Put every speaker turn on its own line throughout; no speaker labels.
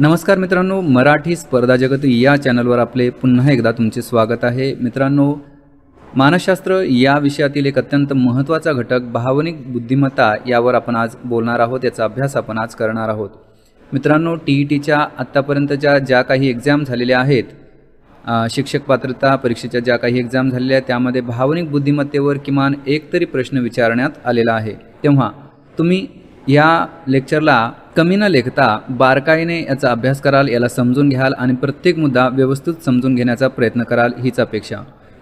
नमस्कार मित्रांनो मराठी स्पर्धा जगत या चॅनलवर आपले पुन्हा एकदा तुमचे स्वागत आहे मित्रांनो मानसशास्त्र या विषयातील एक अत्यंत महत्त्वाचा घटक भावनिक बुद्धिमत्ता यावर आपण आज बोलणार आहोत याचा अभ्यास आपण आज करणार आहोत मित्रांनो टी ई e टीच्या आत्तापर्यंतच्या ज्या काही एक्झाम झालेल्या आहेत शिक्षक पात्रता परीक्षेच्या ज्या काही एक्झाम झालेल्या आहेत त्यामध्ये भावनिक बुद्धिमत्तेवर किमान एकतरी प्रश्न विचारण्यात आलेला आहे तेव्हा तुम्ही या लेक्चरला कमी न लेखता बारकाईने याचा अभ्यास कराल याला समजून घ्याल आणि प्रत्येक मुद्दा व्यवस्थित समजून घेण्याचा प्रयत्न कराल हीच अपेक्षा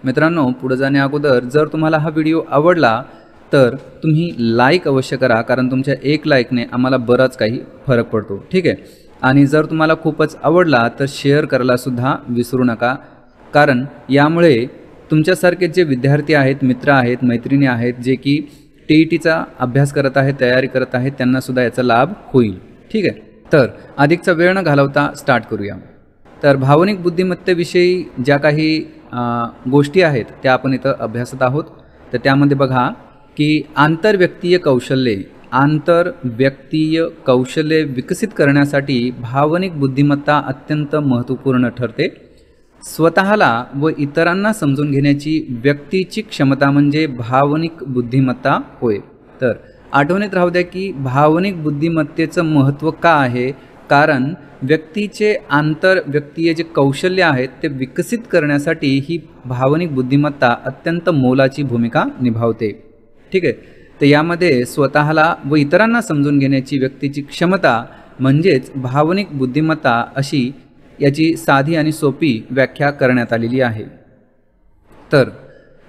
मित्रांनो पुढे जाण्या अगोदर जर तुम्हाला हा व्हिडिओ आवडला तर तुम्ही लाईक अवश्य करा कारण तुमच्या एक लाईकने आम्हाला बराच काही फरक पडतो ठीक आहे आणि जर तुम्हाला खूपच आवडला तर शेअर करायलासुद्धा विसरू नका कारण यामुळे तुमच्यासारखे जे विद्यार्थी आहेत मित्र आहेत मैत्रिणी आहेत जे की टी ई टीचा अभ्यास करत आहे तयारी करत आहेत त्यांनासुद्धा याचा लाभ होईल ठीक आहे तर अधिकचा वेळ न घालवता स्टार्ट करूया तर भावनिक बुद्धिमत्तेविषयी ज्या काही गोष्टी आहेत त्या आपण इथं अभ्यासत आहोत तर त्यामध्ये बघा की आंतरव्यक्तीय कौशल्ये आंतरव्यक्तीय कौशल्ये विकसित करण्यासाठी भावनिक बुद्धिमत्ता अत्यंत महत्त्वपूर्ण ठरते स्वतःला व इतरांना समजून घेण्याची व्यक्तीची क्षमता म्हणजे भावनिक बुद्धिमत्ता होय तर आठवणीत राहू द्या की भावनिक बुद्धिमत्तेचं महत्त्व का आहे कारण व्यक्तीचे आंतरव्यक्तीय जे कौशल्य आहेत ते विकसित करण्यासाठी ही भावनिक बुद्धिमत्ता अत्यंत मोलाची भूमिका निभावते ठीक आहे तर यामध्ये स्वतःला व इतरांना समजून घेण्याची व्यक्तीची क्षमता म्हणजेच भावनिक बुद्धिमत्ता अशी याची साधी आणि सोपी व्याख्या करण्यात आलेली आहे तर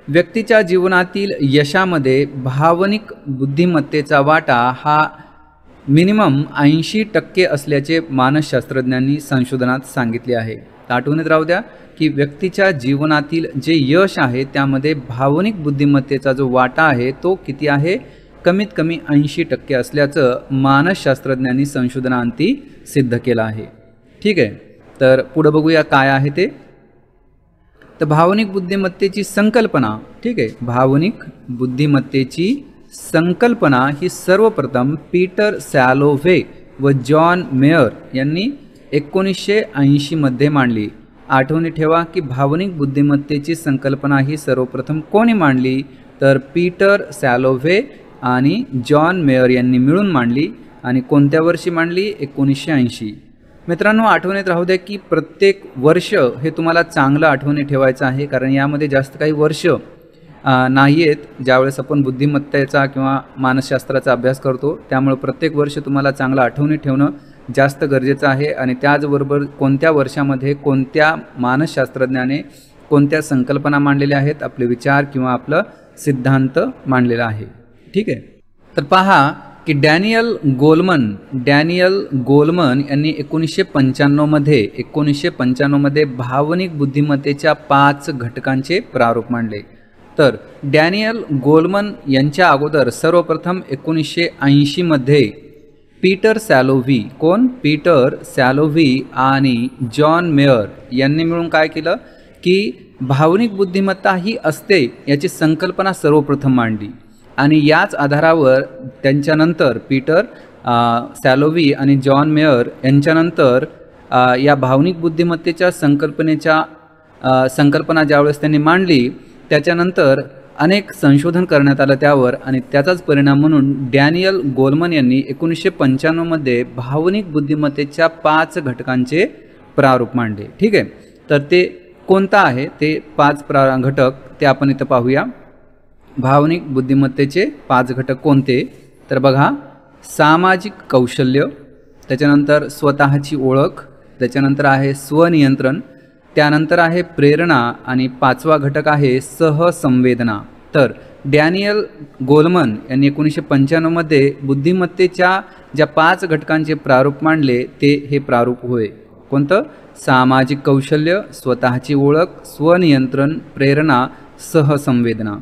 व्यक्तीच्या जीवनातील यशामध्ये भावनिक बुद्धिमत्तेचा वाटा हा मिनिमम ऐंशी टक्के असल्याचे मानसशास्त्रज्ञांनी संशोधनात सांगितले आहे आठवणीत राहू द्या की व्यक्तीच्या जीवनातील जे यश आहे त्यामध्ये भावनिक बुद्धिमत्तेचा जो वाटा आहे तो किती आहे कमीत कमी ऐंशी टक्के असल्याचं मानसशास्त्रज्ञांनी संशोधनाअंती सिद्ध केलं आहे ठीक आहे तर पुढं बघूया काय आहे ते तर भावनिक बुद्धिमत्तेची संकल्पना ठीक आहे भावनिक बुद्धिमत्तेची संकल्पना ही सर्वप्रथम पीटर सॅलोव्हे व जॉन मेयर यांनी एकोणीसशे ऐंशीमध्ये मांडली आठवणी ठेवा की भावनिक बुद्धिमत्तेची संकल्पना ही सर्वप्रथम कोणी मांडली तर पीटर सॅलोव्हे आणि जॉन मेयर यांनी मिळून मांडली आणि कोणत्या वर्षी मांडली एकोणीसशे ऐंशी मित्रांनो आठवणीत राहू द्या की प्रत्येक वर्ष हे तुम्हाला चांगलं आठवणी ठेवायचं आहे कारण यामध्ये जास्त काही वर्ष नाही आहेत ज्यावेळेस आपण बुद्धिमत्तेचा किंवा मानसशास्त्राचा अभ्यास करतो त्यामुळे प्रत्येक वर्ष तुम्हाला चांगलं आठवणी ठेवणं जास्त गरजेचं आहे आणि त्याचबरोबर कोणत्या वर्षामध्ये कोणत्या मानसशास्त्रज्ञाने कोणत्या संकल्पना मांडलेल्या आहेत आपले विचार किंवा आपलं सिद्धांत मांडलेला आहे ठीक आहे तर पहा की डॅनियल गोलमन डॅनियल गोलमन यांनी एकोणीसशे पंच्याण्णवमध्ये एकोणीसशे पंच्याण्णवमध्ये भावनिक बुद्धिमत्तेच्या पाच घटकांचे प्रारूप मांडले तर डॅनियल गोलमन यांच्या अगोदर सर्वप्रथम एकोणीसशे ऐंशीमध्ये पीटर सॅलोव्ही कोण पीटर सॅलोव्ही आणि जॉन मेयर यांनी मिळून काय केलं की भावनिक बुद्धिमत्ता ही असते याची संकल्पना सर्वप्रथम मांडली आणि याच आधारावर त्यांच्यानंतर पीटर सॅलोवी आणि जॉन मेयर यांच्यानंतर या भावनिक बुद्धिमत्तेच्या संकल्पनेच्या संकल्पना ज्यावेळेस त्यांनी मांडली त्याच्यानंतर अनेक संशोधन करण्यात आलं त्यावर आणि त्याचाच परिणाम म्हणून डॅनियल गोलमन यांनी एकोणीसशे पंच्याण्णवमध्ये भावनिक बुद्धिमत्तेच्या पाच घटकांचे प्रारूप मांडले ठीक आहे तर ते कोणता आहे ते पाच प्रा घटक ते आपण इथं पाहूया भावनिक बुद्धिमत्तेचे पाच घटक कोणते तर बघा सामाजिक कौशल्य त्याच्यानंतर स्वतःची ओळख त्याच्यानंतर आहे स्वनियंत्रण त्यानंतर आहे प्रेरणा आणि पाचवा घटक आहे सहसंवेदना तर डॅनियल गोलमन यांनी एकोणीसशे पंच्याण्णवमध्ये बुद्धिमत्तेच्या ज्या पाच घटकांचे प्रारूप मांडले ते हे प्रारूप होय कोणतं सामाजिक कौशल्य स्वतःची ओळख स्वनियंत्रण प्रेरणा सहसंवेदना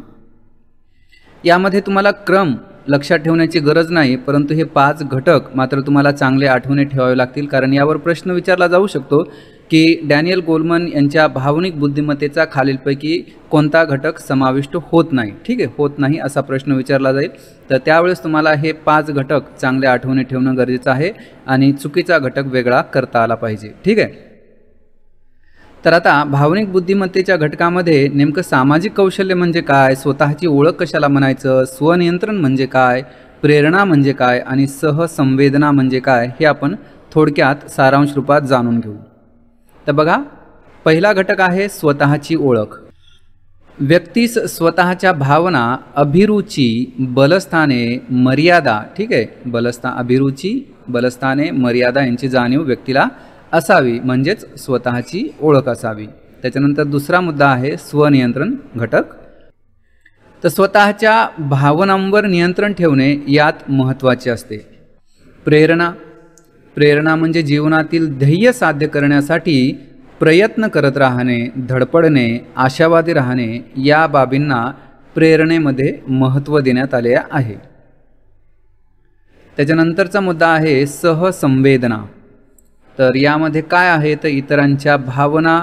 यामध्ये तुम्हाला क्रम लक्षात ठेवण्याची गरज नाही परंतु हे पाच घटक मात्र तुम्हाला चांगले आठवणे ठेवावे लागतील कारण यावर प्रश्न विचारला जाऊ शकतो की डॅनियल गोलमन यांच्या भावनिक बुद्धिमत्तेचा खालीलपैकी कोणता घटक समाविष्ट होत नाही ठीक आहे होत नाही असा प्रश्न विचारला जाईल तर त्यावेळेस तुम्हाला हे पाच घटक चांगले आठवणे ठेवणं गरजेचं आहे आणि चुकीचा घटक वेगळा करता आला पाहिजे ठीक आहे तर आता भावनिक बुद्धिमत्तेच्या घटकामध्ये नेमकं सामाजिक कौशल्य म्हणजे काय स्वतःची ओळख कशाला म्हणायचं स्वनियंत्रण म्हणजे काय प्रेरणा म्हणजे काय आणि सहसंवेदना म्हणजे काय हे आपण थोडक्यात सारांश रूपात जाणून घेऊ तर बघा पहिला घटक आहे स्वतःची ओळख व्यक्तीस स्वतःच्या भावना अभिरुची बलस्थाने मर्यादा ठीक आहे बलस्था अभिरुची बलस्थाने मर्यादा यांची जाणीव व्यक्तीला असावी म्हणजेच स्वतःची ओळख असावी त्याच्यानंतर दुसरा मुद्दा आहे स्वनियंत्रण घटक तर स्वतःच्या भावनांवर नियंत्रण ठेवणे यात महत्त्वाचे असते प्रेरणा प्रेरणा म्हणजे जीवनातील ध्येय साध्य करण्यासाठी प्रयत्न करत राहणे धडपडणे आशावादी राहणे या बाबींना प्रेरणेमध्ये महत्त्व देण्यात आले आहे त्याच्यानंतरचा मुद्दा आहे सहसंवेदना तर यामध्ये काय आहे तर इतरांच्या भावना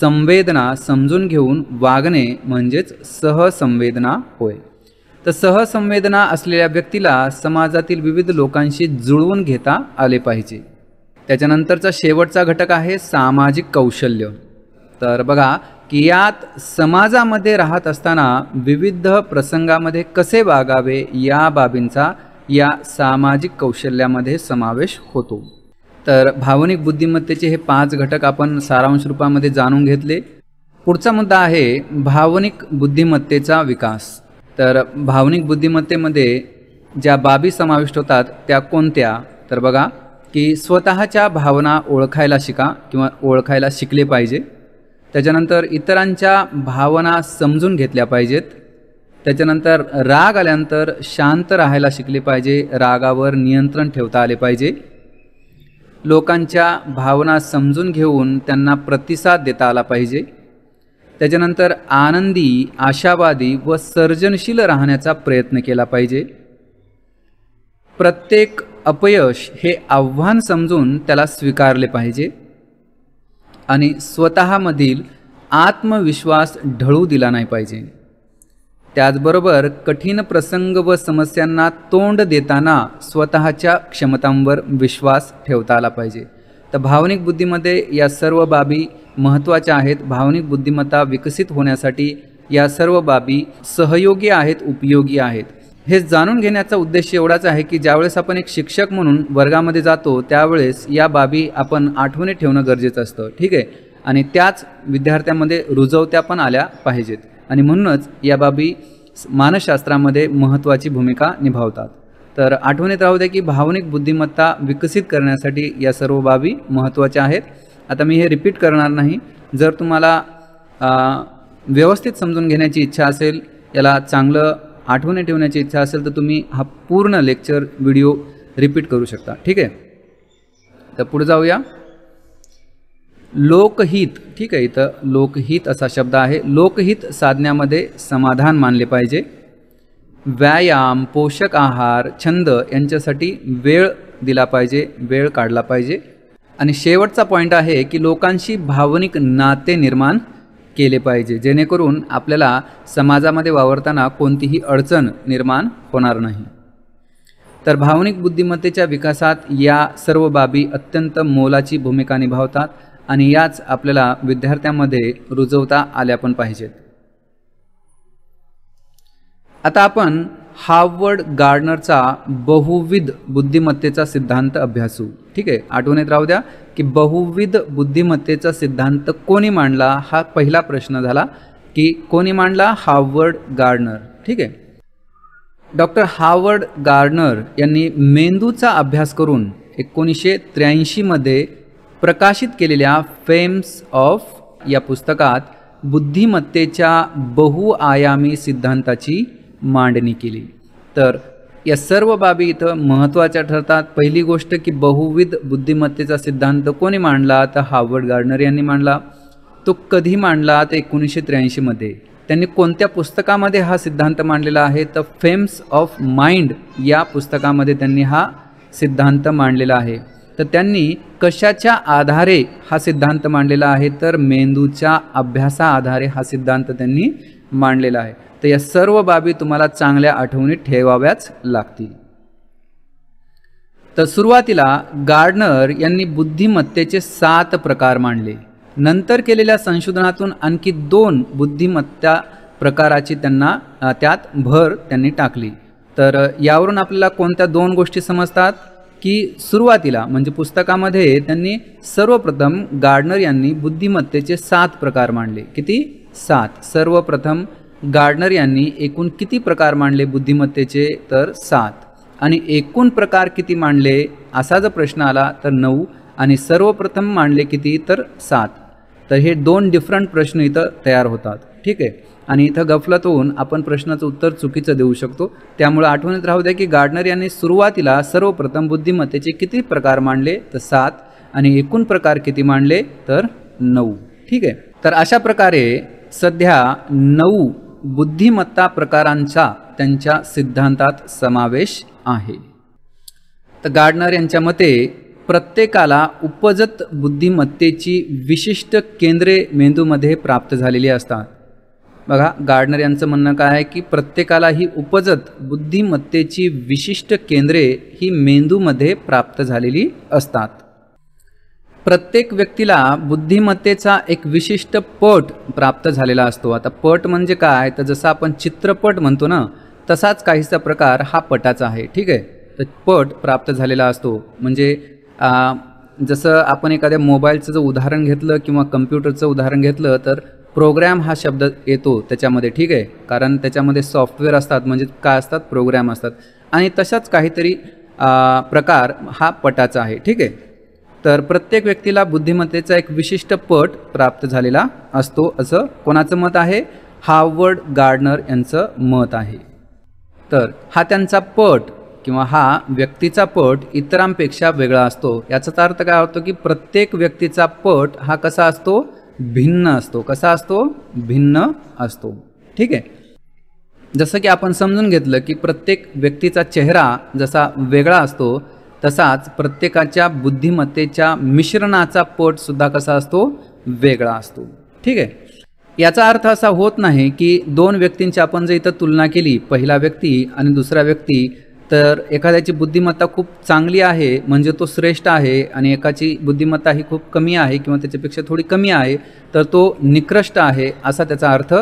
संवेदना समजून घेऊन वागणे म्हणजेच सहसंवेदना होय तर सहसंवेदना असलेल्या व्यक्तीला समाजातील विविध लोकांशी जुळवून घेता आले पाहिजे त्याच्यानंतरचा शेवटचा घटक आहे सामाजिक कौशल्य तर बघा की यात समाजामध्ये राहत असताना विविध प्रसंगामध्ये कसे वागावे या बाबींचा या सामाजिक कौशल्यामध्ये समावेश होतो तर भावनिक बुद्धिमत्तेचे हे पाच घटक आपण सारांश रूपामध्ये जाणून घेतले पुढचा मुद्दा आहे भावनिक बुद्धिमत्तेचा विकास तर भावनिक बुद्धिमत्तेमध्ये ज्या बाबी समाविष्ट होतात त्या कोणत्या तर बघा की स्वतःच्या भावना ओळखायला शिका किंवा ओळखायला शिकले पाहिजे त्याच्यानंतर इतरांच्या भावना समजून घेतल्या पाहिजेत त्याच्यानंतर राग आल्यानंतर शांत राहायला शिकले पाहिजे रागावर नियंत्रण ठेवता आले पाहिजे लोकांच्या भावना समजून घेऊन त्यांना प्रतिसाद देता आला पाहिजे त्याच्यानंतर आनंदी आशावादी व सर्जनशील राहण्याचा प्रयत्न केला पाहिजे प्रत्येक अपयश हे आव्हान समजून त्याला स्वीकारले पाहिजे आणि स्वतःमधील आत्मविश्वास ढळू दिला नाही पाहिजे त्याचबरोबर कठीण प्रसंग व समस्यांना तोंड देताना स्वतःच्या क्षमतांवर विश्वास ठेवता आला पाहिजे तर भावनिक बुद्धीमध्ये या सर्व बाबी महत्त्वाच्या आहेत भावनिक बुद्धिमत्ता विकसित होण्यासाठी या सर्व बाबी सहयोगी आहेत उपयोगी आहेत हे जाणून घेण्याचा उद्देश एवढाच आहे की ज्यावेळेस आपण एक शिक्षक म्हणून वर्गामध्ये जातो त्यावेळेस या बाबी आपण आठवणी ठेवणं गरजेचं असतं ठीक आहे आणि त्याच विद्यार्थ्यांमध्ये रुजवत्या पण आल्या पाहिजेत आणि म्हणूनच या बाबी मानसशास्त्रामध्ये महत्त्वाची भूमिका निभावतात तर आठवणीत राहू द्या की भावनिक बुद्धिमत्ता विकसित करण्यासाठी या सर्व बाबी महत्त्वाच्या आहेत आता मी हे रिपीट करणार नाही जर तुम्हाला व्यवस्थित समजून घेण्याची इच्छा असेल याला चांगलं आठवणी ठेवण्याची इच्छा असेल तर तुम्ही हा पूर्ण लेक्चर व्हिडिओ रिपीट करू शकता ठीक आहे तर पुढे जाऊया लोकहित ठीक आहे इथं लोकहित असा शब्द आहे लोकहित साधण्यामध्ये समाधान मानले पाहिजे व्यायाम पोषक आहार छंद यांच्यासाठी वेळ दिला पाहिजे वेळ काढला पाहिजे आणि शेवटचा पॉईंट आहे की लोकांशी भावनिक नाते निर्माण केले पाहिजे जेणेकरून आपल्याला समाजामध्ये वावरताना कोणतीही अडचण निर्माण होणार नाही तर भावनिक बुद्धिमत्तेच्या विकासात या सर्व बाबी अत्यंत मोलाची भूमिका निभावतात आणि याच आपल्याला विद्यार्थ्यांमध्ये रुजवता आल्या पण पाहिजेत आता आपण हार्वर्ड गार्डनरचा बहुविध बुद्धिमत्तेचा सिद्धांत अभ्यासू ठीक आहे आठवण येत राहू द्या की बहुविध बुद्धिमत्तेचा सिद्धांत कोणी मांडला हा पहिला प्रश्न झाला की कोणी मांडला हार्वर्ड गार्डनर ठीक आहे डॉक्टर हार्वर्ड गार्डनर यांनी मेंदूचा अभ्यास करून एकोणीसशे त्र्याऐंशीमध्ये प्रकाशित केलेल्या फेम्स ऑफ या पुस्तकात बुद्धिमत्तेच्या बहुआयामी सिद्धांताची मांडणी केली तर या सर्व बाबी इथं महत्त्वाच्या ठरतात पहिली गोष्ट की बहुविध बुद्धिमत्तेचा सिद्धांत कोणी मांडला तर हार्वर्ड गार्डनर यांनी मांडला तो कधी मांडला तर एकोणीसशे त्र्याऐंशीमध्ये त्यांनी कोणत्या पुस्तकामध्ये हा सिद्धांत मांडलेला आहे तर फेम्स ऑफ माइंड या पुस्तकामध्ये त्यांनी हा सिद्धांत मांडलेला आहे तर त्यांनी कशाच्या आधारे हा सिद्धांत मांडलेला आहे तर मेंदूच्या अभ्यासा आधारे हा सिद्धांत त्यांनी मांडलेला आहे तर या सर्व बाबी तुम्हाला चांगल्या आठवणी ठेवाव्याच लागतील तर सुरुवातीला गार्डनर यांनी बुद्धिमत्तेचे सात प्रकार मांडले नंतर केलेल्या संशोधनातून आणखी दोन बुद्धिमत्ता प्रकाराची त्यांना त्यात भर त्यांनी टाकली तर यावरून आपल्याला कोणत्या दोन गोष्टी समजतात की सुरुवातीला म्हणजे पुस्तकामध्ये त्यांनी सर्वप्रथम गार्डनर यांनी बुद्धिमत्तेचे सात प्रकार मांडले किती सात सर्वप्रथम गार्डनर यांनी एकूण किती प्रकार मांडले बुद्धिमत्तेचे तर सात आणि एकूण प्रकार किती मांडले असा जर प्रश्न आला तर नऊ आणि सर्वप्रथम मांडले किती तर सात तर हे दोन डिफरंट प्रश्न इथं तयार होतात ठीक आहे आणि इथं गफलत होऊन आपण प्रश्नाचं उत्तर चुकीचं देऊ शकतो त्यामुळं आठवणीत राहू द्या की गार्डनर यांनी सुरुवातीला सर्वप्रथम बुद्धिमत्तेचे किती प्रकार मांडले तर सात आणि एकूण प्रकार किती मांडले तर नऊ ठीक आहे तर अशा प्रकारे सध्या नऊ बुद्धिमत्ता प्रकारांचा त्यांच्या सिद्धांतात समावेश आहे तर गार्डनर यांच्या मते प्रत्येकाला उपजत बुद्धिमत्तेची विशिष्ट केंद्रे मेंदूमध्ये प्राप्त झालेली असतात बघा गार्डनर यांचं म्हणणं काय आहे की प्रत्येकाला ही उपजत बुद्धिमत्तेची विशिष्ट केंद्रे ही मेंदूमध्ये प्राप्त झालेली असतात प्रत्येक व्यक्तीला बुद्धिमत्तेचा एक विशिष्ट पट प्राप्त झालेला असतो आता पट म्हणजे काय तर जसं आपण चित्रपट म्हणतो ना तसाच काहीसा प्रकार हा पटाचा आहे ठीक आहे तर पट प्राप्त झालेला असतो म्हणजे जसं आपण एखाद्या मोबाईलचं जर उदाहरण घेतलं किंवा कम्प्युटरचं उदाहरण घेतलं तर प्रोग्रॅम हा शब्द येतो त्याच्यामध्ये ठीक आहे कारण त्याच्यामध्ये सॉफ्टवेअर असतात म्हणजे काय असतात प्रोग्रॅम असतात आणि तशाच काहीतरी प्रकार हा पटाचा आहे ठीक आहे तर प्रत्येक व्यक्तीला बुद्धिमत्तेचा एक विशिष्ट पट प्राप्त झालेला असतो असं कोणाचं मत आहे हावर्ड गार्डनर यांचं मत आहे तर हा त्यांचा पट किंवा हा व्यक्तीचा पट इतरांपेक्षा वेगळा असतो याचाच अर्थ काय होतो की प्रत्येक व्यक्तीचा पट हा कसा असतो भिन्न असतो कसा असतो भिन्न असतो ठीक आहे जसं की आपण समजून घेतलं की प्रत्येक व्यक्तीचा चेहरा जसा वेगळा असतो तसाच प्रत्येकाच्या बुद्धिमत्तेच्या मिश्रणाचा पट सुद्धा कसा असतो वेगळा असतो ठीक आहे याचा अर्थ असा होत नाही की दोन व्यक्तींची आपण जर इथं तुलना केली पहिला व्यक्ती आणि दुसरा व्यक्ती तर एखाद्याची बुद्धिमत्ता खूप चांगली आहे म्हणजे तो श्रेष्ठ आहे आणि एकाची बुद्धिमत्ता ही खूप कमी आहे किंवा त्याच्यापेक्षा थोडी कमी आहे तर तो निकृष्ट आहे असा त्याचा अर्थ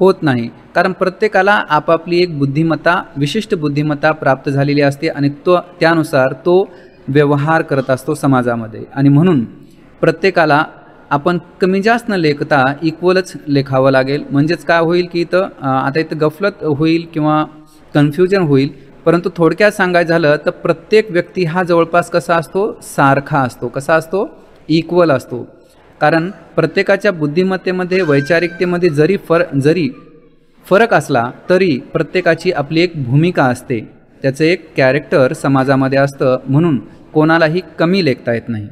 होत नाही कारण प्रत्येकाला आपापली एक बुद्धिमत्ता विशिष्ट बुद्धिमत्ता प्राप्त झालेली असते आणि तो त्यानुसार तो व्यवहार करत असतो समाजामध्ये आणि म्हणून प्रत्येकाला आपण कमी जास्त न लेखता इक्वलच लेखावं लागेल म्हणजेच काय होईल की इथं आता इथं गफलत होईल किंवा कन्फ्युजन होईल परंतु थोडक्यात सांगायचं झालं तर प्रत्येक व्यक्ती हा जवळपास कसा असतो सारखा असतो कसा असतो इक्वल असतो कारण प्रत्येकाच्या बुद्धिमत्तेमध्ये वैचारिकतेमध्ये जरी फर जरी फरक असला तरी प्रत्येकाची आपली एक भूमिका असते त्याचं एक कॅरेक्टर समाजामध्ये असतं म्हणून कोणालाही कमी लेखता येत नाही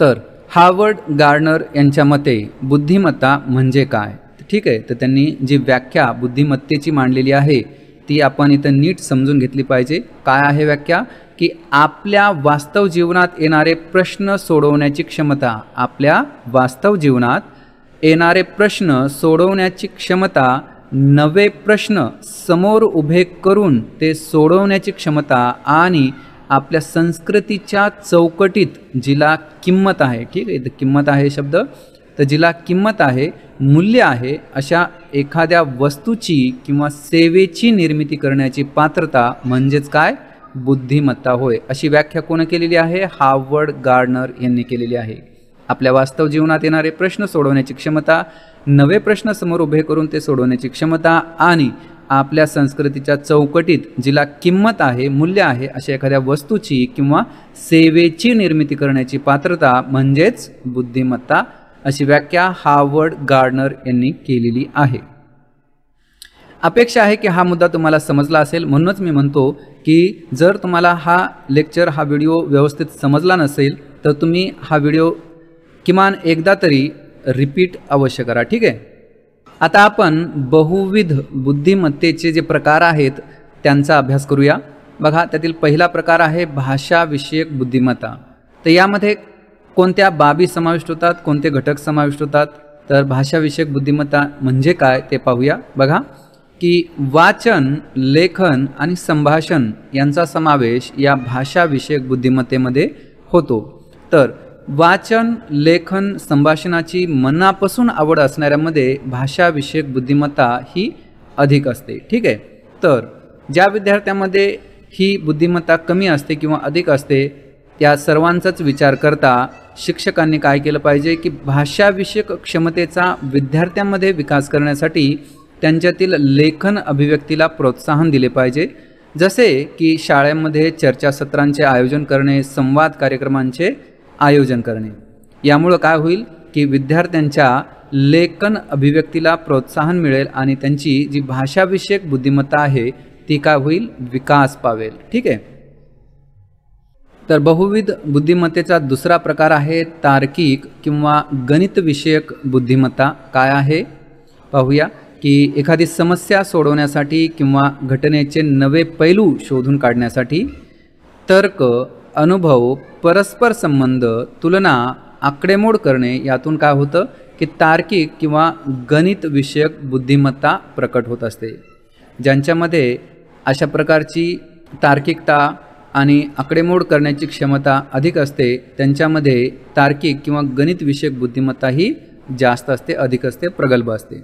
तर हार्वर्ड गार्डनर यांच्या मते बुद्धिमत्ता म्हणजे काय ठीक आहे तर त्यांनी जी व्याख्या बुद्धिमत्तेची मांडलेली आहे ती आपण इथं नीट समजून घेतली पाहिजे काय आहे व्याख्या की आपल्या वास्तव जीवनात येणारे प्रश्न सोडवण्याची क्षमता आपल्या वास्तव जीवनात येणारे प्रश्न सोडवण्याची क्षमता नवे प्रश्न समोर उभे करून ते सोडवण्याची क्षमता आणि आपल्या संस्कृतीच्या चौकटीत जिला किंमत आहे ठीक आहे किंमत आहे शब्द तर जिला किंमत आहे मूल्य आहे अशा एखाद्या वस्तूची किंवा सेवेची निर्मिती करण्याची पात्रता म्हणजेच काय बुद्धिमत्ता होय अशी व्याख्या कोण केलेली आहे हावर्ड गार्डनर यांनी केलेली आहे आपल्या वास्तव जीवनात येणारे प्रश्न सोडवण्याची क्षमता नवे प्रश्न समोर उभे करून ते सोडवण्याची क्षमता आणि आपल्या संस्कृतीच्या चौकटीत जिला किंमत आहे मूल्य आहे अशा एखाद्या वस्तूची किंवा सेवेची निर्मिती करण्याची पात्रता म्हणजेच बुद्धिमत्ता अशी व्याख्या हार्वर्ड गार्डनर यांनी केलेली आहे अपेक्षा आहे की हा मुद्दा तुम्हाला समजला असेल म्हणूनच मी म्हणतो की जर तुम्हाला हा लेक्चर हा व्हिडिओ व्यवस्थित समजला नसेल तर तुम्ही हा व्हिडिओ किमान एकदा तरी रिपीट अवश्य करा ठीक आहे आता आपण बहुविध बुद्धिमत्तेचे जे प्रकार आहेत त्यांचा अभ्यास करूया बघा त्यातील पहिला प्रकार आहे भाषाविषयक बुद्धिमत्ता तर यामध्ये कोणत्या बाबी समाविष्ट होतात कोणते घटक समाविष्ट होतात तर भाषाविषयक बुद्धिमत्ता म्हणजे काय ते पाहूया बघा की वाचन लेखन आणि संभाषण यांचा समावेश या भाषाविषयक बुद्धिमत्तेमध्ये होतो तर वाचन लेखन संभाषणाची मनापासून आवड असणाऱ्यामध्ये भाषाविषयक बुद्धिमत्ता ही अधिक असते ठीक आहे तर ज्या विद्यार्थ्यामध्ये ही बुद्धिमत्ता कमी असते किंवा अधिक असते त्या सर्वांचाच विचार करता शिक्षकांनी काय केलं पाहिजे की भाषाविषयक क्षमतेचा विद्यार्थ्यांमध्ये विकास करण्यासाठी त्यांच्यातील लेखन अभिव्यक्तीला प्रोत्साहन दिले पाहिजे जसे की शाळेमध्ये चर्चासत्रांचे आयोजन करणे संवाद कार्यक्रमांचे आयोजन करणे यामुळं काय होईल की विद्यार्थ्यांच्या लेखन अभिव्यक्तीला प्रोत्साहन मिळेल आणि त्यांची जी भाषाविषयक बुद्धिमत्ता आहे ती काय होईल विकास पावेल ठीक आहे तर बहुविध बुद्धिमत्तेचा दुसरा प्रकार आहे तार्किक किंवा गणितविषयक बुद्धिमत्ता काय आहे पाहूया की एखादी समस्या सोडवण्यासाठी किंवा घटनेचे नवे पैलू शोधून काढण्यासाठी तर्क अनुभव परस्पर संबंध तुलना आकडेमोड करणे यातून काय होतं की तार्किक किंवा गणितविषयक बुद्धिमत्ता प्रकट होत असते ज्यांच्यामध्ये अशा प्रकारची तार्किकता आणि आकडेमोड करण्याची क्षमता अधिक असते त्यांच्यामध्ये तार्किक किंवा गणितविषयक बुद्धिमत्ता ही जास्त असते अधिक असते प्रगल्भ असते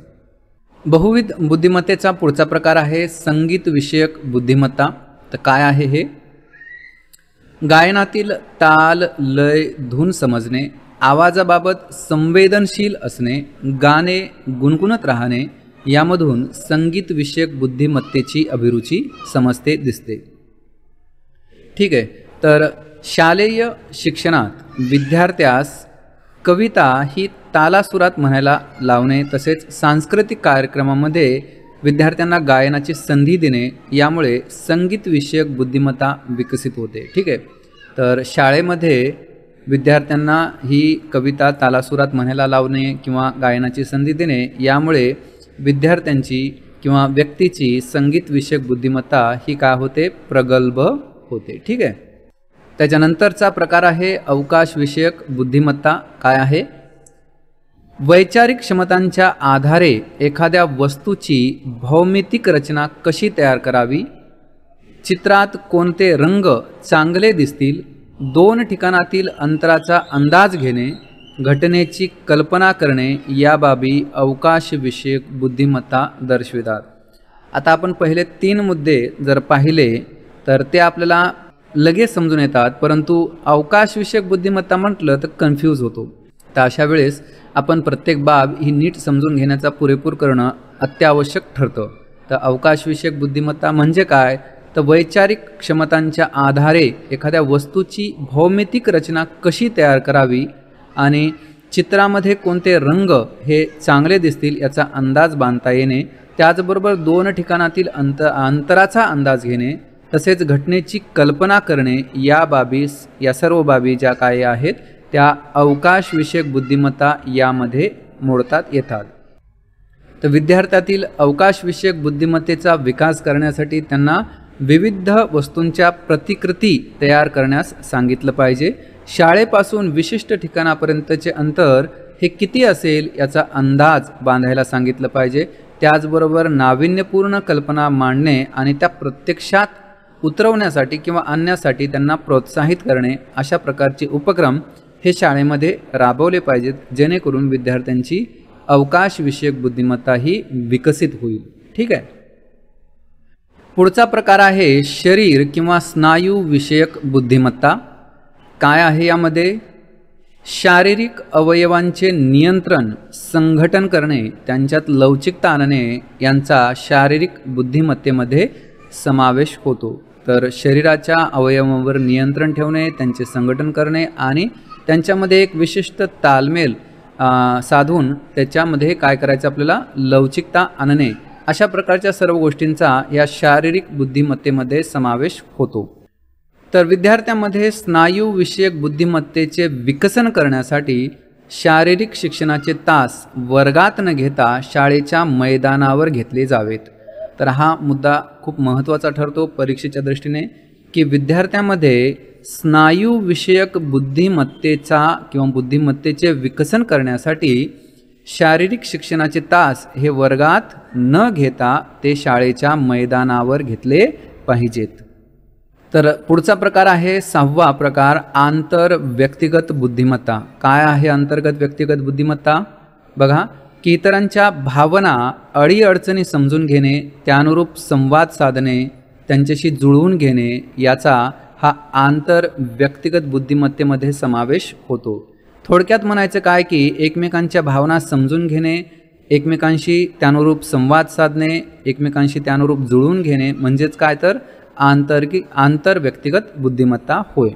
बहुविध बुद्धिमत्तेचा पुढचा प्रकार आहे संगीत विषयक बुद्धिमत्ता तर काय आहे हे गायनातील ताल लय धून समजणे आवाजाबाबत संवेदनशील असणे गाणे गुणगुणत राहणे यामधून संगीतविषयक बुद्धिमत्तेची अभिरुची समजते दिसते ठीक आहे तर शालेय शिक्षणात विद्यार्थ्यास कविता ही तालासुरात म्हणायला लावणे तसेच सांस्कृतिक कार्यक्रमामध्ये विद्यार्थ्यांना गायनाची संधी देणे यामुळे संगीतविषयक बुद्धिमत्ता विकसित होते ठीक आहे तर शाळेमध्ये विद्यार्थ्यांना ही कविता तालासुरात म्हणायला लावणे किंवा गायनाची संधी देणे यामुळे विद्यार्थ्यांची किंवा व्यक्तीची संगीतविषयक बुद्धिमत्ता ही काय होते प्रगल्भ होते ठीक आहे त्याच्यानंतरचा प्रकार आहे अवकाशविषयक बुद्धिमत्ता काय आहे वैचारिक क्षमतांच्या आधारे एखाद्या वस्तूची भौमितिक रचना कशी तयार करावी चित्रात कोणते रंग चांगले दिसतील दोन ठिकाणातील अंतराचा अंदाज घेणे घटनेची कल्पना करणे या बाबी अवकाशविषयक बुद्धिमत्ता दर्शवितात आता आपण पहिले तीन मुद्दे जर पाहिले तर ते आपल्याला लगेच समजून येतात परंतु अवकाशविषयक बुद्धिमत्ता म्हटलं तर कन्फ्यूज होतो तर अशा वेळेस आपण प्रत्येक बाब ही नीट समजून घेण्याचा पुरेपूर करणं अत्यावश्यक ठरतं तर अवकाशविषयक बुद्धिमत्ता म्हणजे काय तर वैचारिक क्षमतांच्या आधारे एखाद्या वस्तूची भौमितिक रचना कशी तयार करावी आणि चित्रामध्ये कोणते रंग हे चांगले दिसतील याचा अंदाज बांधता येणे त्याचबरोबर दोन ठिकाणातील अंत अंतराचा अंदाज घेणे तसेच घटनेची कल्पना करणे या बाबी या सर्व बाबी ज्या काही आहेत त्या अवकाशविषयक बुद्धिमत्ता यामध्ये मोडतात येतात तर विद्यार्थ्यातील अवकाशविषयक बुद्धिमत्तेचा विकास करण्यासाठी त्यांना विविध वस्तूंच्या प्रतिकृती तयार करण्यास सांगितलं पाहिजे शाळेपासून विशिष्ट ठिकाणापर्यंतचे अंतर हे किती असेल याचा अंदाज बांधायला सांगितलं पाहिजे त्याचबरोबर नाविन्यपूर्ण कल्पना मांडणे आणि त्या प्रत्यक्षात उतरवण्यासाठी किंवा आणण्यासाठी त्यांना प्रोत्साहित करणे अशा प्रकारचे उपक्रम हे शाळेमध्ये राबवले पाहिजेत जेणेकरून विद्यार्थ्यांची अवकाशविषयक बुद्धिमत्ता ही विकसित होईल ठीक आहे पुढचा प्रकार आहे शरीर किंवा स्नायू विषयक बुद्धिमत्ता काय आहे यामध्ये शारीरिक अवयवांचे नियंत्रण संघटन करणे त्यांच्यात लवचिकता आणणे यांचा शारीरिक बुद्धिमत्तेमध्ये समावेश होतो तर शरीराच्या अवयवांवर नियंत्रण ठेवणे त्यांचे संघटन करणे आणि त्यांच्यामध्ये एक विशिष्ट तालमेल साधून त्याच्यामध्ये काय करायचं आपल्याला लवचिकता आणणे अशा प्रकारच्या सर्व गोष्टींचा या शारीरिक बुद्धिमत्तेमध्ये समावेश होतो तर विद्यार्थ्यांमध्ये स्नायूविषयक बुद्धिमत्तेचे विकसन करण्यासाठी शारीरिक शिक्षणाचे तास वर्गात न घेता शाळेच्या मैदानावर घेतले जावेत तर हा मुद्दा खूप महत्त्वाचा ठरतो परीक्षेच्या दृष्टीने की विद्यार्थ्यामध्ये स्नायूविषयक बुद्धिमत्तेचा किंवा बुद्धिमत्तेचे विकसन करण्यासाठी शारीरिक शिक्षणाचे तास हे वर्गात न घेता ते शाळेच्या मैदानावर घेतले पाहिजेत तर पुढचा प्रकार आहे सहावा प्रकार आंतर व्यक्तिगत बुद्धिमत्ता काय आहे अंतर्गत व्यक्तिगत बुद्धिमत्ता बघा की इतरांच्या भावना अडीअडचणी समजून घेणे त्यानुरूप संवाद साधणे त्यांच्याशी जुळवून घेणे याचा हा आंतर व्यक्तिगत बुद्धिमत्तेमध्ये समावेश होतो थोडक्यात म्हणायचं काय की एकमेकांच्या भावना समजून घेणे एकमेकांशी त्यानुरूप संवाद साधणे एकमेकांशी त्यानुरूप जुळवून घेणे म्हणजेच काय तर आंतरकी आंतर व्यक्तिगत बुद्धिमत्ता होय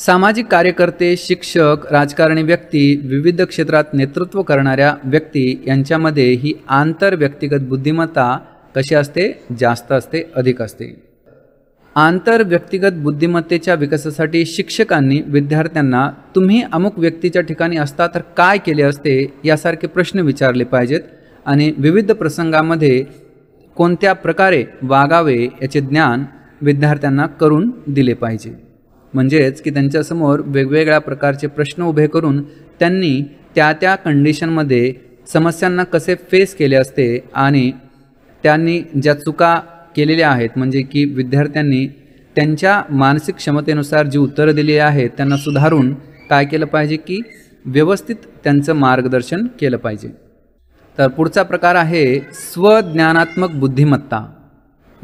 सामाजिक कार्यकर्ते शिक्षक राजकारणी व्यक्ती विविध क्षेत्रात नेतृत्व करणाऱ्या व्यक्ती यांच्यामध्ये ही आंतरव्यक्तिगत बुद्धिमत्ता कशी असते जास्त असते अधिक असते आंतरव्यक्तिगत बुद्धिमत्तेच्या विकासासाठी शिक्षकांनी विद्यार्थ्यांना तुम्ही अमुक व्यक्तीच्या ठिकाणी असता तर काय केले असते यासारखे प्रश्न विचारले पाहिजेत आणि विविध प्रसंगामध्ये कोणत्या प्रकारे वागावे याचे ज्ञान विद्यार्थ्यांना करून दिले पाहिजे म्हणजेच की त्यांच्यासमोर वेगवेगळ्या प्रकारचे प्रश्न उभे करून त्यांनी त्या त्या कंडिशनमध्ये समस्यांना कसे फेस केले असते आणि त्यांनी ज्या चुका केलेल्या आहेत म्हणजे की विद्यार्थ्यांनी त्यांच्या मानसिक क्षमतेनुसार जी उत्तरं दिली आहेत त्यांना सुधारून काय केलं पाहिजे की व्यवस्थित त्यांचं मार्गदर्शन केलं पाहिजे तर पुढचा प्रकार आहे स्वज्ञानात्मक बुद्धिमत्ता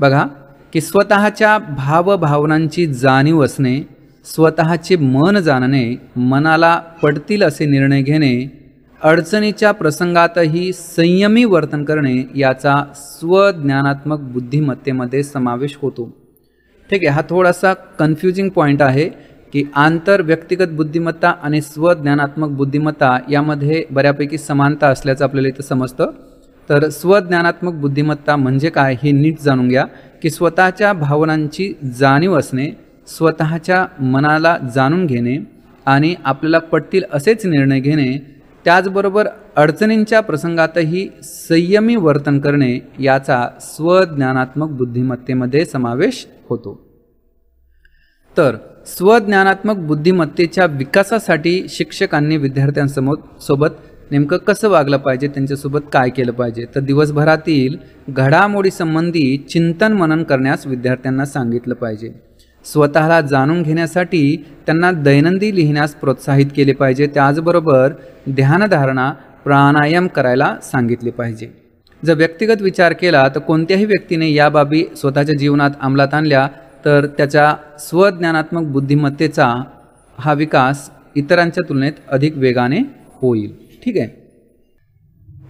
बघा की स्वतःच्या भावभावनांची जाणीव असणे स्वतःचे मन जाणणे मनाला पडतील असे निर्णय घेणे अडचणीच्या प्रसंगातही संयमी वर्तन करणे याचा स्वज्ञानात्मक बुद्धिमत्तेमध्ये समावेश होतो ठीक आहे हा थोडासा कन्फ्युजिंग पॉईंट आहे की आंतर व्यक्तिगत बुद्धिमत्ता आणि स्वज्ञानात्मक बुद्धिमत्ता यामध्ये बऱ्यापैकी समानता असल्याचं आपल्याला इथं समजतं तर स्वज्ञानात्मक बुद्धिमत्ता म्हणजे काय हे नीट जाणून घ्या की स्वतःच्या भावनांची जाणीव असणे स्वतःच्या मनाला जाणून घेणे आणि आपल्याला पटतील असेच निर्णय घेणे त्याचबरोबर अडचणींच्या प्रसंगातही संयमी वर्तन करणे याचा स्वज्ञानात्मक बुद्धिमत्तेमध्ये समावेश होतो तर स्वज्ञानात्मक बुद्धिमत्तेच्या विकासासाठी शिक्षकांनी विद्यार्थ्यांसमोर सोबत नेमकं कसं वागलं पाहिजे त्यांच्यासोबत काय केलं पाहिजे तर दिवसभरातील घडामोडीसंबंधी चिंतन मनन करण्यास विद्यार्थ्यांना सांगितलं पाहिजे स्वतःला जाणून घेण्यासाठी त्यांना दैनंदिन लिहिण्यास प्रोत्साहित केले पाहिजे त्याचबरोबर ध्यानधारणा प्राणायाम करायला सांगितले पाहिजे जर व्यक्तिगत विचार केला तर कोणत्याही व्यक्तीने या बाबी स्वतःच्या जीवनात अंमलात आणल्या तर त्याच्या स्वज्ञानात्मक बुद्धिमत्तेचा हा विकास इतरांच्या तुलनेत अधिक वेगाने होईल ठीक आहे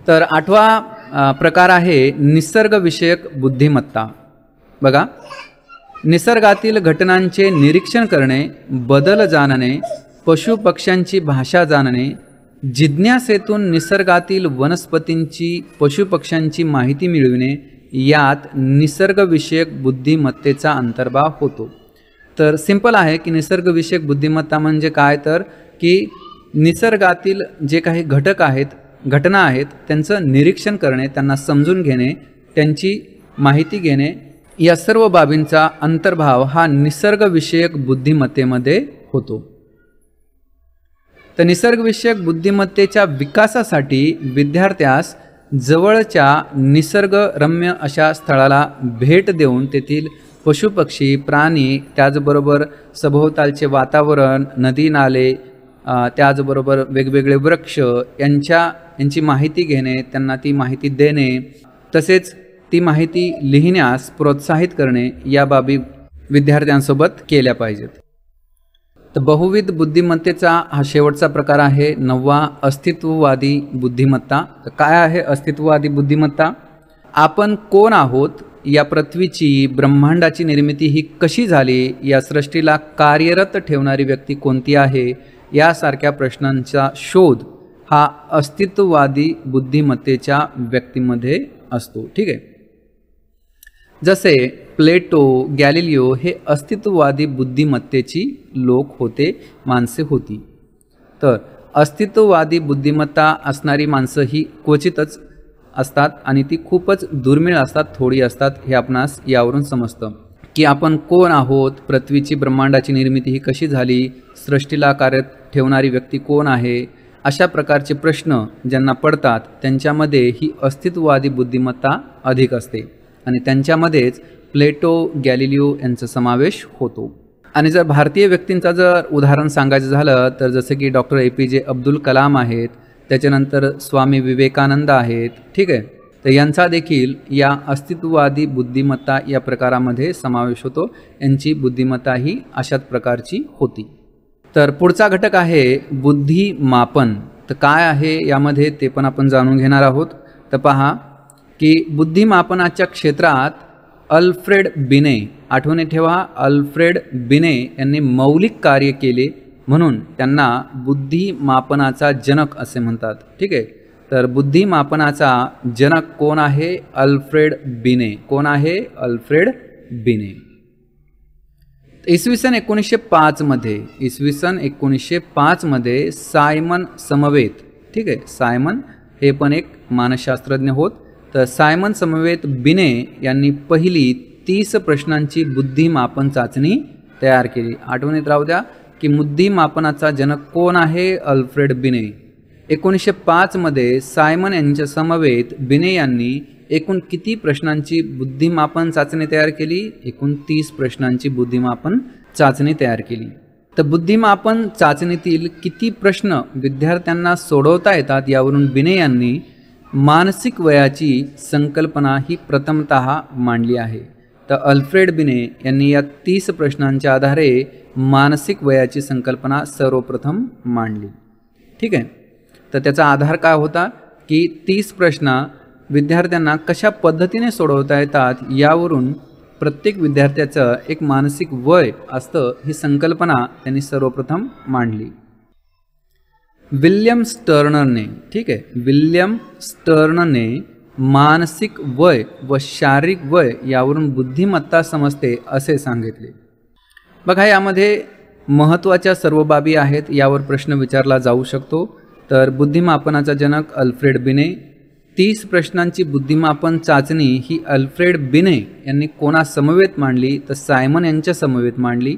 तर आठवा प्रकार आहे निसर्गविषयक बुद्धिमत्ता बघा निसर्गातील घटनांचे निरीक्षण करणे बदल जाणणे पशुपक्ष्यांची भाषा जाणणे जिज्ञासेतून निसर्गातील वनस्पतींची पशुपक्ष्यांची माहिती मिळविणे यात निसर्गविषयक बुद्धिमत्तेचा अंतर्भाव होतो तर सिंपल आहे की निसर्गविषयक बुद्धिमत्ता म्हणजे काय तर की निसर्गातील जे काही घटक आहेत घटना आहेत त्यांचं निरीक्षण करणे त्यांना समजून घेणे त्यांची माहिती घेणे या सर्व बाबींचा अंतर्भाव हा निसर्गविषयक बुद्धिमत्तेमध्ये होतो तर निसर्गविषयक बुद्धिमत्तेच्या विकासासाठी विद्यार्थ्यास जवळच्या निसर्गरम्य अशा स्थळाला भेट देऊन तेथील पशुपक्षी प्राणी त्याचबरोबर सभोवतालचे वातावरण नदी नाले त्याचबरोबर वेगवेगळे वृक्ष यांच्या यांची माहिती घेणे त्यांना ती माहिती देणे तसेच ती माहिती लिहिण्यास प्रोत्साहित करणे या बाबी विद्यार्थ्यांसोबत केल्या पाहिजेत तर बहुविध बुद्धिमत्तेचा हा शेवटचा प्रकार आहे नववा अस्तित्ववादी बुद्धिमत्ता तर काय आहे अस्तित्ववादी बुद्धिमत्ता आपण कोण आहोत या पृथ्वीची ब्रह्मांडाची निर्मिती ही कशी झाली या सृष्टीला कार्यरत ठेवणारी व्यक्ती कोणती आहे यासारख्या प्रश्नांचा शोध हा अस्तित्ववादी बुद्धिमत्तेच्या व्यक्तीमध्ये असतो ठीक आहे जसे प्लेटो गॅलिलिओ हे अस्तित्ववादी बुद्धिमत्तेची लोक होते माणसे होती तर अस्तित्ववादी बुद्धिमत्ता असणारी माणसं ही क्वचितच असतात आणि ती खूपच दुर्मिळ असतात थोडी असतात हे आपणास यावरून समजतं की आपण कोण आहोत पृथ्वीची ब्रह्मांडाची निर्मिती ही कशी झाली सृष्टीला कार्यत ठेवणारी व्यक्ती कोण आहे अशा प्रकारचे प्रश्न ज्यांना पडतात त्यांच्यामध्ये ही अस्तित्ववादी बुद्धिमत्ता अधिक असते आणि त्यांच्यामध्येच प्लेटो गॅलिलिओ यांचा समावेश होतो आणि जर भारतीय व्यक्तींचा जर उदाहरण सांगायचं झालं तर जसं की डॉक्टर ए पी जे अब्दुल कलाम आहेत त्याच्यानंतर स्वामी विवेकानंद आहेत ठीक आहे तर यांचा देखील या अस्तित्ववादी बुद्धिमत्ता या प्रकारामध्ये समावेश होतो यांची बुद्धिमत्ता ही अशाच प्रकारची होती तर पुढचा घटक आहे बुद्धिमापन तर काय आहे यामध्ये ते पण आपण जाणून घेणार आहोत तर पहा की बुद्धिमापनाच्या क्षेत्रात अल्फ्रेड बिने आठवणी ठेवा अल्फ्रेड बिने यांनी मौलिक कार्य केले म्हणून त्यांना बुद्धिमापनाचा जनक असे म्हणतात ठीक आहे तर बुद्धिमापनाचा जनक कोण आहे अल्फ्रेड बिने कोण आहे अल्फ्रेड बिने इसवी सन एकोणीसशे पाचमध्ये इसवी सन एकोणीसशे पाचमध्ये सायमन समवेत ठीक आहे सायमन हे पण एक मानसशास्त्रज्ञ होत तर सायमन समवेत बिने यांनी पहिली तीस प्रश्नांची बुद्धिमापन चाचणी तयार केली आठवणीत राहू द्या की बुद्धिमापनाचा जनक कोण आहे अल्फ्रेड बिने एकोणीसशे पाचमध्ये सायमन यांच्या समवेत बिने यांनी एकूण किती प्रश्नांची बुद्धिमापन चाचणी तयार केली एकूण तीस प्रश्नांची बुद्धिमापन चाचणी तयार केली तर बुद्धिमापन चाचणीतील किती प्रश्न विद्यार्थ्यांना सोडवता येतात यावरून बिने यांनी मानसिक वयाची संकल्पना ही प्रथमत मांडली आहे तर अल्फ्रेड बिने यांनी या तीस प्रश्नांच्या आधारे मानसिक वयाची संकल्पना सर्वप्रथम मांडली ठीक आहे तर त्याचा आधार काय होता की तीस प्रश्न विद्यार्थ्यांना कशा पद्धतीने सोडवता येतात यावरून प्रत्येक विद्यार्थ्याचं एक मानसिक वय असतं ही संकल्पना त्यांनी सर्वप्रथम मांडली विल्यम स्टर्नरने ठीक आहे विल्यम स्टर्नने मानसिक वय व शारीरिक वय यावरून बुद्धिमत्ता समजते असे सांगितले बघा यामध्ये महत्त्वाच्या सर्व बाबी आहेत यावर प्रश्न विचारला जाऊ शकतो तर बुद्धिमापनाचा जनक अल्फ्रेड बिने तीस प्रश्नांची बुद्धिमापन चाचणी ही अल्फ्रेड बिने यांनी कोणासमवेत मांडली तर सायमन यांच्या समवेत मांडली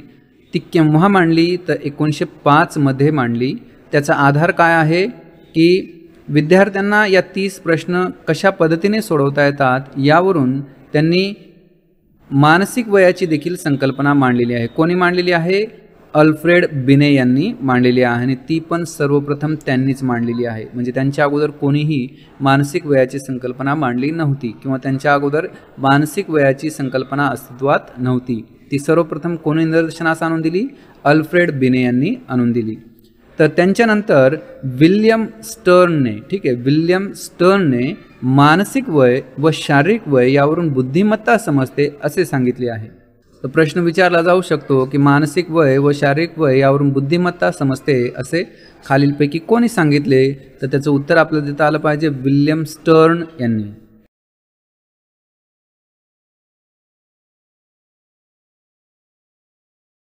ती केव्हा मांडली तर एकोणीसशे पाचमध्ये मांडली त्याचा आधार काय आहे की विद्यार्थ्यांना या तीस प्रश्न कशा पद्धतीने सोडवता येतात यावरून त्यांनी मानसिक वयाची देखील संकल्पना मांडलेली आहे कोणी मांडलेली आहे अल्फ्रेड बिने यांनी मांडलेली आहे आणि ती पण सर्वप्रथम त्यांनीच मांडलेली आहे म्हणजे त्यांच्या अगोदर कोणीही मानसिक वयाची संकल्पना मांडली नव्हती किंवा त्यांच्या अगोदर मानसिक वयाची संकल्पना अस्तित्वात नव्हती ती सर्वप्रथम कोणी निदर्शनास आणून दिली अल्फ्रेड बिने यांनी आणून दिली तर त्यांच्यानंतर विल्यम स्टर्नने ठीक आहे विल्यम स्टर्नने मानसिक वय व शारीरिक वय यावरून बुद्धिमत्ता समजते असे सांगितले आहे तर प्रश्न विचारला जाऊ शकतो की मानसिक वय व शारीरिक वय यावरून बुद्धिमत्ता समजते असे खालीलपैकी कोणी सांगितले तर त्याचं उत्तर आपल्याला देता आलं पाहिजे विल्यम स्टर्न यांनी